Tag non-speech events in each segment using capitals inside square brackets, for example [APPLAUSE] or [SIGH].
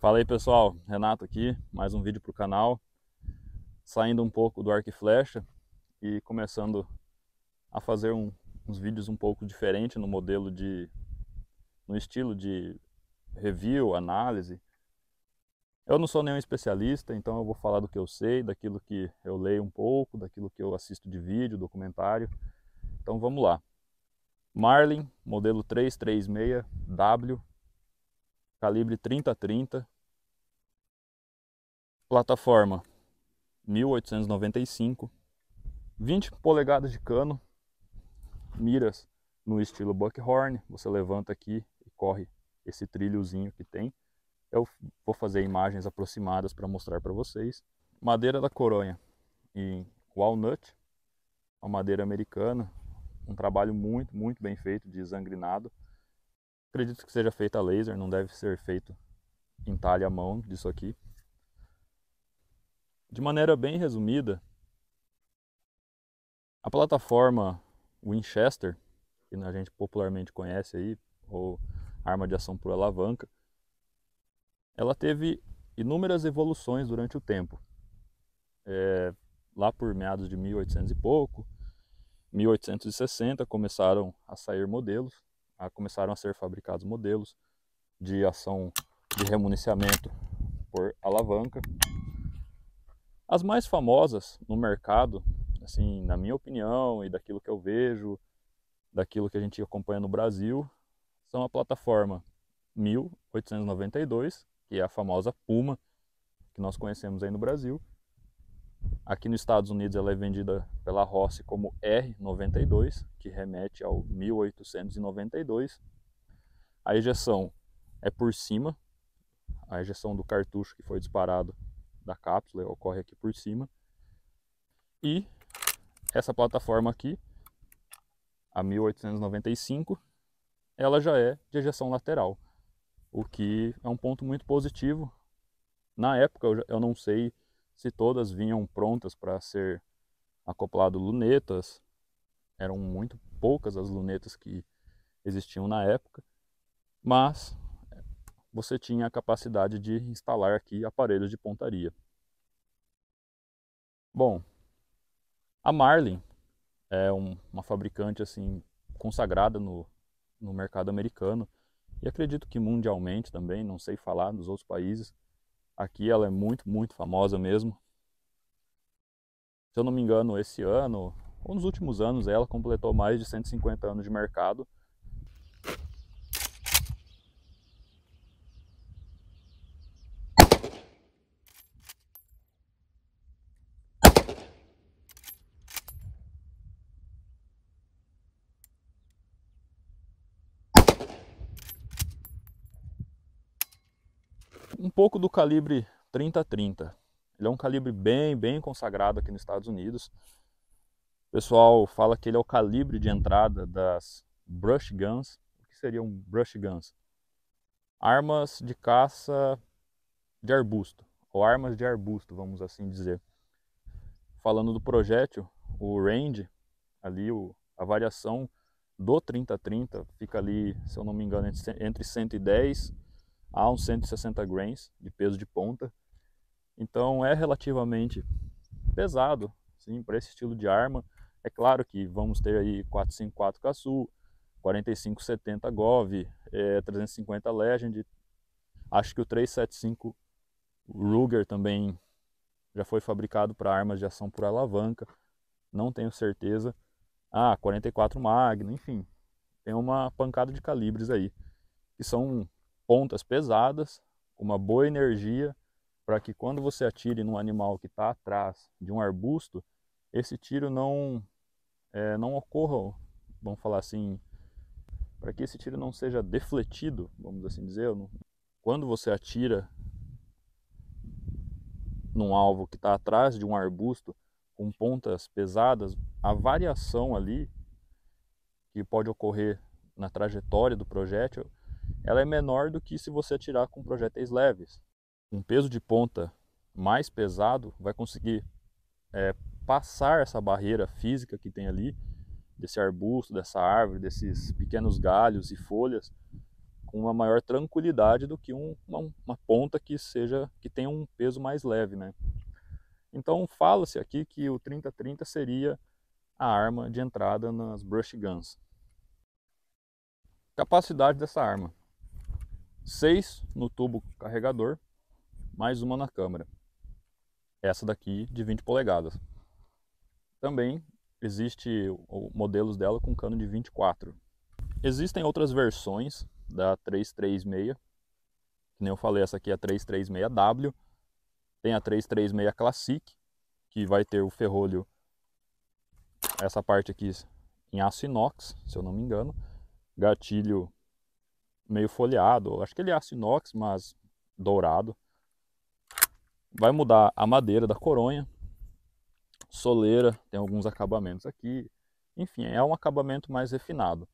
Fala aí pessoal, Renato aqui, mais um vídeo para o canal, saindo um pouco do arco e flecha e começando a fazer um, uns vídeos um pouco diferente no modelo de, no estilo de review, análise. Eu não sou nenhum especialista, então eu vou falar do que eu sei, daquilo que eu leio um pouco, daquilo que eu assisto de vídeo, documentário. Então vamos lá. Marlin, modelo 336W, calibre 30-30, plataforma 1895, 20 polegadas de cano, miras no estilo buckhorn, você levanta aqui e corre esse trilhozinho que tem. Eu vou fazer imagens aproximadas para mostrar para vocês. Madeira da coronha em walnut, uma madeira americana, um trabalho muito, muito bem feito de Acredito que seja feita a laser, não deve ser feito em talha mão disso aqui. De maneira bem resumida, a plataforma Winchester, que a gente popularmente conhece aí, ou arma de ação por alavanca, ela teve inúmeras evoluções durante o tempo. É, lá por meados de 1800 e pouco, 1860 começaram a sair modelos começaram a ser fabricados modelos de ação de remuniciamento por alavanca. As mais famosas no mercado, assim, na minha opinião e daquilo que eu vejo, daquilo que a gente acompanha no Brasil, são a plataforma 1892, que é a famosa Puma, que nós conhecemos aí no Brasil, Aqui nos Estados Unidos ela é vendida pela Rossi como R92, que remete ao 1892. A ejeção é por cima, a ejeção do cartucho que foi disparado da cápsula ocorre aqui por cima. E essa plataforma aqui, a 1895, ela já é de ejeção lateral, o que é um ponto muito positivo. Na época eu não sei se todas vinham prontas para ser acoplado lunetas, eram muito poucas as lunetas que existiam na época, mas você tinha a capacidade de instalar aqui aparelhos de pontaria. Bom, a Marlin é um, uma fabricante assim consagrada no, no mercado americano e acredito que mundialmente também, não sei falar nos outros países, Aqui ela é muito, muito famosa mesmo. Se eu não me engano, esse ano, ou nos últimos anos, ela completou mais de 150 anos de mercado. pouco do calibre 30-30. Ele é um calibre bem, bem consagrado aqui nos Estados Unidos. O pessoal fala que ele é o calibre de entrada das brush guns. O que seriam brush guns? Armas de caça de arbusto, ou armas de arbusto, vamos assim dizer. Falando do projétil, o range, ali o, a variação do 30-30 fica ali, se eu não me engano, entre 110 a uns 160 grains de peso de ponta. Então é relativamente pesado, sim, para esse estilo de arma. É claro que vamos ter aí 454 Caçu, 4570 Gov, é, 350 Legend. Acho que o 375 Ruger também já foi fabricado para armas de ação por alavanca. Não tenho certeza. Ah, 44 Magno, enfim. Tem uma pancada de calibres aí que são pontas pesadas, uma boa energia, para que quando você atire num animal que está atrás de um arbusto, esse tiro não, é, não ocorra, vamos falar assim, para que esse tiro não seja defletido, vamos assim dizer. Não... Quando você atira num alvo que está atrás de um arbusto com pontas pesadas, a variação ali que pode ocorrer na trajetória do projétil ela é menor do que se você atirar com projéteis leves. Um peso de ponta mais pesado vai conseguir é, passar essa barreira física que tem ali, desse arbusto, dessa árvore, desses pequenos galhos e folhas, com uma maior tranquilidade do que um, uma, uma, ponta que seja que tenha um peso mais leve, né? Então fala-se aqui que o 30-30 seria a arma de entrada nas brush guns. Capacidade dessa arma seis no tubo carregador, mais uma na câmera. Essa daqui de 20 polegadas. Também existe modelos dela com cano de 24. Existem outras versões da 336, que nem eu falei, essa aqui é a 336W, tem a 336 Classic, que vai ter o ferrolho, essa parte aqui em aço inox, se eu não me engano, gatilho meio folheado. Acho que ele é aço inox, mas dourado. Vai mudar a madeira da coronha. Soleira, tem alguns acabamentos aqui. Enfim, é um acabamento mais refinado.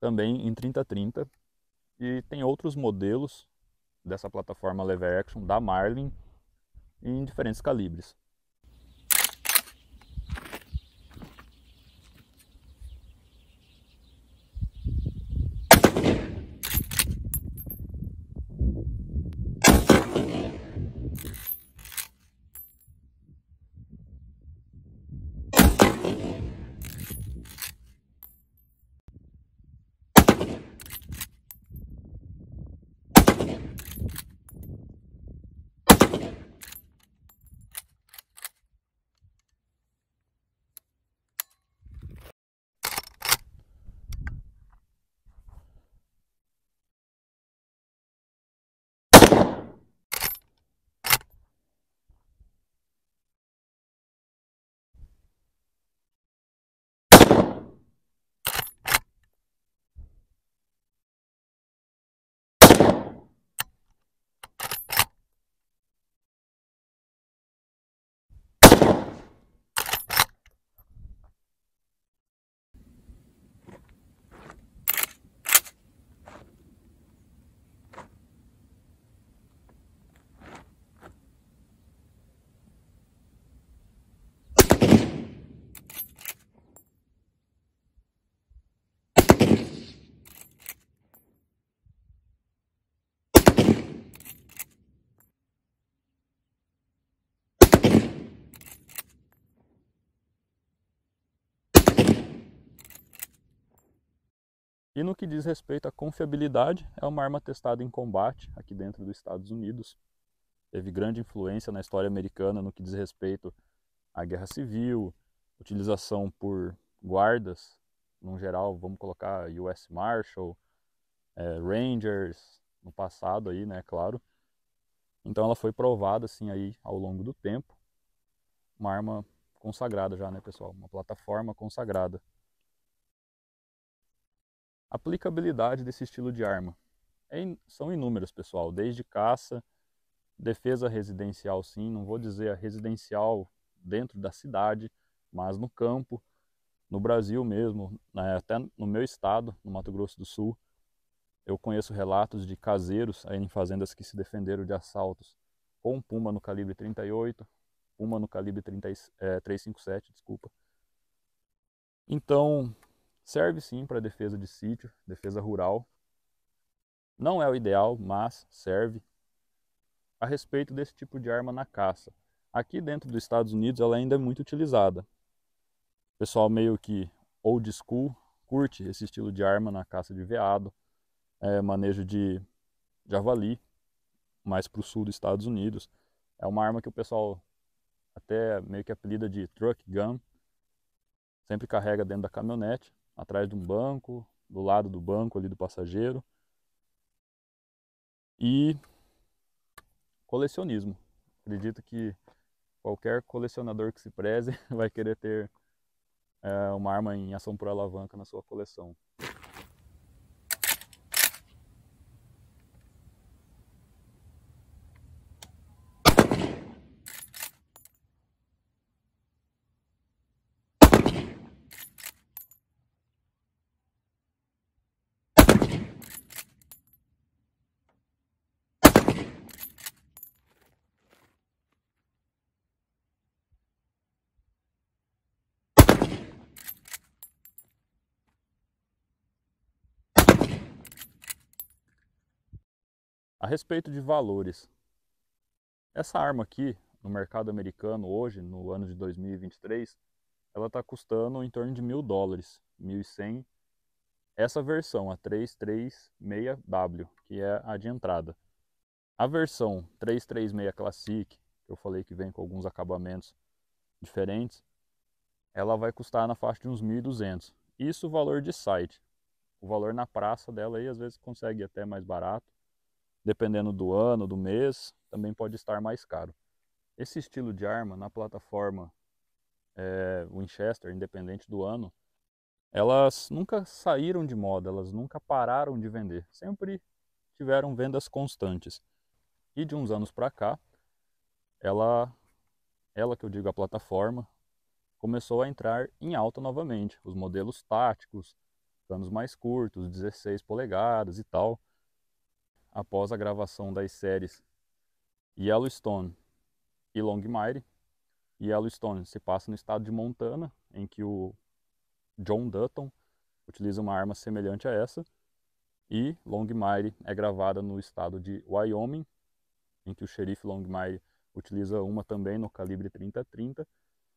Também em 3030. E tem outros modelos dessa plataforma Lever Action da Marlin em diferentes calibres. E no que diz respeito à confiabilidade, é uma arma testada em combate aqui dentro dos Estados Unidos. Teve grande influência na história americana no que diz respeito à guerra civil, utilização por guardas, no geral, vamos colocar US Marshal, é, Rangers, no passado aí, né, claro. Então ela foi provada assim aí ao longo do tempo, uma arma consagrada já, né, pessoal, uma plataforma consagrada. Aplicabilidade desse estilo de arma. É in... são inúmeros, pessoal, desde caça, defesa residencial, sim, não vou dizer a residencial dentro da cidade, mas no campo, no Brasil mesmo, né, até no meu estado, no Mato Grosso do Sul, eu conheço relatos de caseiros aí em fazendas que se defenderam de assaltos com puma no calibre 38, puma no calibre 30, é, 357, desculpa. Então, Serve sim para defesa de sítio, defesa rural. Não é o ideal, mas serve a respeito desse tipo de arma na caça. Aqui dentro dos Estados Unidos ela ainda é muito utilizada. O pessoal meio que old school curte esse estilo de arma na caça de veado, é, manejo de javali, mais para o sul dos Estados Unidos. É uma arma que o pessoal até meio que apelida de truck gun, sempre carrega dentro da caminhonete atrás de um banco, do lado do banco ali do passageiro. E colecionismo. Acredito que qualquer colecionador que se preze [LAUGHS] vai querer ter é, uma arma em ação por alavanca na sua coleção. A respeito de valores, essa arma aqui no mercado americano hoje, no ano de 2023, ela está custando em torno de mil dólares, 1.100. Essa versão, a 336W, que é a de entrada. A versão 336 Classic, que eu falei que vem com alguns acabamentos diferentes, ela vai custar na faixa de uns 1.200. Isso o valor de site. O valor na praça dela aí às vezes consegue até mais barato dependendo do ano, do mês, também pode estar mais caro. Esse estilo de arma na plataforma é, Winchester, independente do ano, elas nunca saíram de moda, elas nunca pararam de vender, sempre tiveram vendas constantes. E de uns anos para cá, ela, ela que eu digo a plataforma, começou a entrar em alta novamente. Os modelos táticos, canos mais curtos, 16 polegadas e tal, após a gravação das séries Yellowstone e Longmire. Yellowstone se passa no estado de Montana, em que o John Dutton utiliza uma arma semelhante a essa, e Longmire é gravada no estado de Wyoming, em que o xerife Longmire utiliza uma também no calibre 30-30.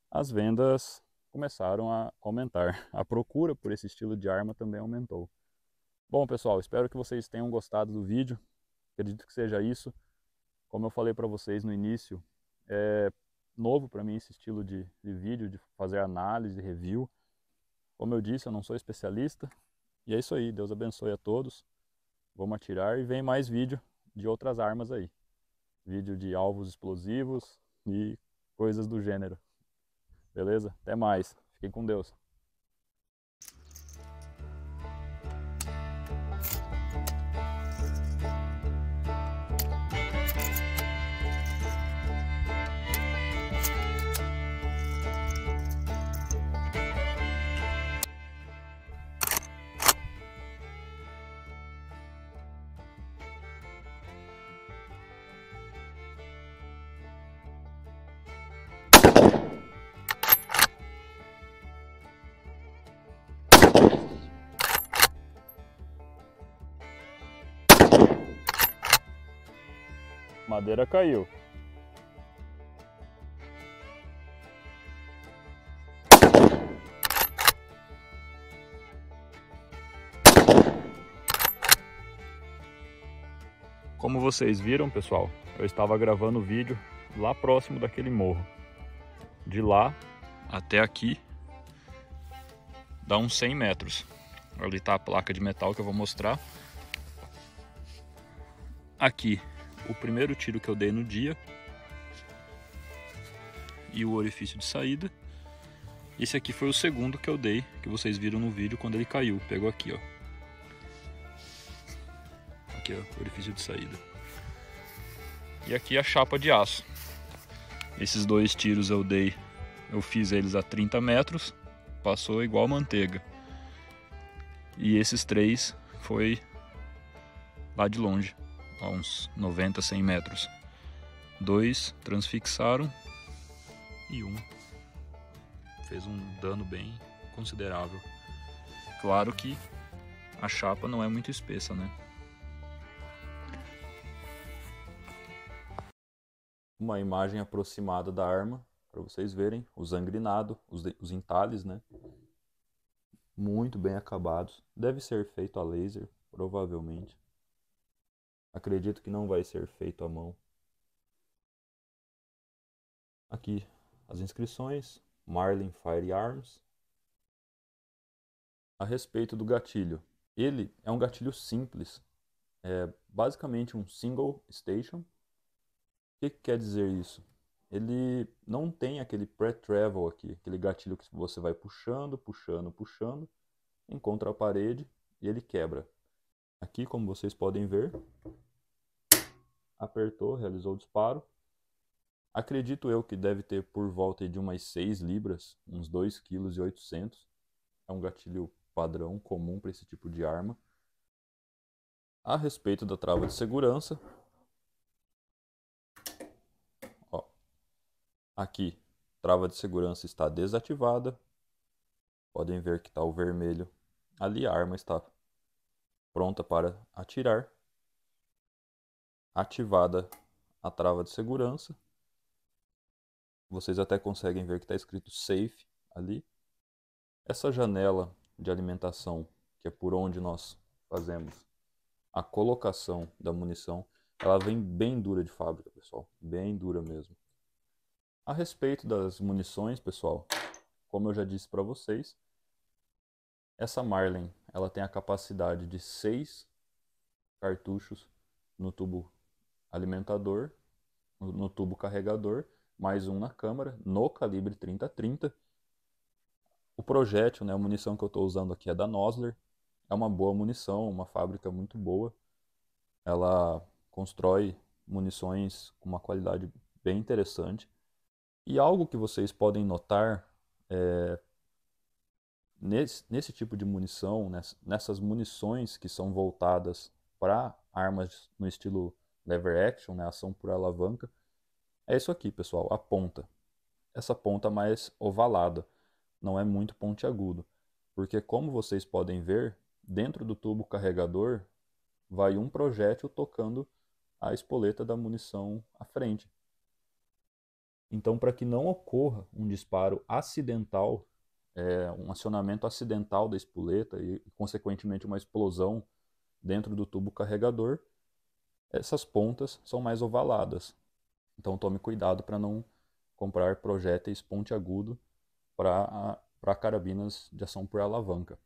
As vendas começaram a aumentar. A procura por esse estilo de arma também aumentou. Bom, pessoal, espero que vocês tenham gostado do vídeo. Acredito que seja isso. Como eu falei para vocês no início, é novo para mim esse estilo de, de vídeo, de fazer análise, review. Como eu disse, eu não sou especialista. E é isso aí. Deus abençoe a todos. Vamos atirar e vem mais vídeo de outras armas aí. Vídeo de alvos explosivos e coisas do gênero. Beleza? Até mais. Fiquem com Deus. Madeira caiu. Como vocês viram, pessoal, eu estava gravando o vídeo lá próximo daquele morro. De lá até aqui dá uns 100 metros. Ali está a placa de metal que eu vou mostrar. Aqui o primeiro tiro que eu dei no dia e o orifício de saída. Esse aqui foi o segundo que eu dei, que vocês viram no vídeo quando ele caiu. Pegou aqui, ó. Aqui, ó, orifício de saída. E aqui a chapa de aço. Esses dois tiros eu dei, eu fiz eles a 30 metros, passou igual manteiga. E esses três foi lá de longe a uns 90, 100 metros. Dois transfixaram e um fez um dano bem considerável. Claro que a chapa não é muito espessa, né? Uma imagem aproximada da arma para vocês verem, o sangrinado, os, os entalhes, né? Muito bem acabados. Deve ser feito a laser, provavelmente. Acredito que não vai ser feito à mão. Aqui as inscrições, Marlin Firearms. A respeito do gatilho, ele é um gatilho simples, é basicamente um single station. O que, que quer dizer isso? Ele não tem aquele pré-travel aqui, aquele gatilho que você vai puxando, puxando, puxando, encontra a parede e ele quebra. Aqui, como vocês podem ver, apertou, realizou o disparo. Acredito eu que deve ter por volta de umas 6 libras, uns 2,8 kg. É um gatilho padrão comum para esse tipo de arma. A respeito da trava de segurança, ó, aqui trava de segurança está desativada. Podem ver que está o vermelho ali, a arma está pronta para atirar, ativada a trava de segurança. Vocês até conseguem ver que está escrito safe ali. Essa janela de alimentação, que é por onde nós fazemos a colocação da munição, ela vem bem dura de fábrica, pessoal, bem dura mesmo. A respeito das munições, pessoal, como eu já disse para vocês, essa Marlin, ela tem a capacidade de 6 cartuchos no tubo alimentador, no tubo carregador, mais um na câmara, no calibre 30-30. O projétil, né, a munição que eu estou usando aqui é da Nosler. É uma boa munição, uma fábrica muito boa. Ela constrói munições com uma qualidade bem interessante. E algo que vocês podem notar é, nesse, nesse tipo de munição, nessas munições que são voltadas para armas no estilo lever action, né, ação por alavanca, é isso aqui, pessoal, a ponta. Essa ponta mais ovalada, não é muito pontiagudo, porque como vocês podem ver, dentro do tubo carregador vai um projétil tocando a espoleta da munição à frente. Então, para que não ocorra um disparo acidental é, um acionamento acidental da espoleta e, consequentemente, uma explosão dentro do tubo carregador, essas pontas são mais ovaladas. Então, tome cuidado para não comprar projéteis pontiagudo para carabinas de ação por alavanca.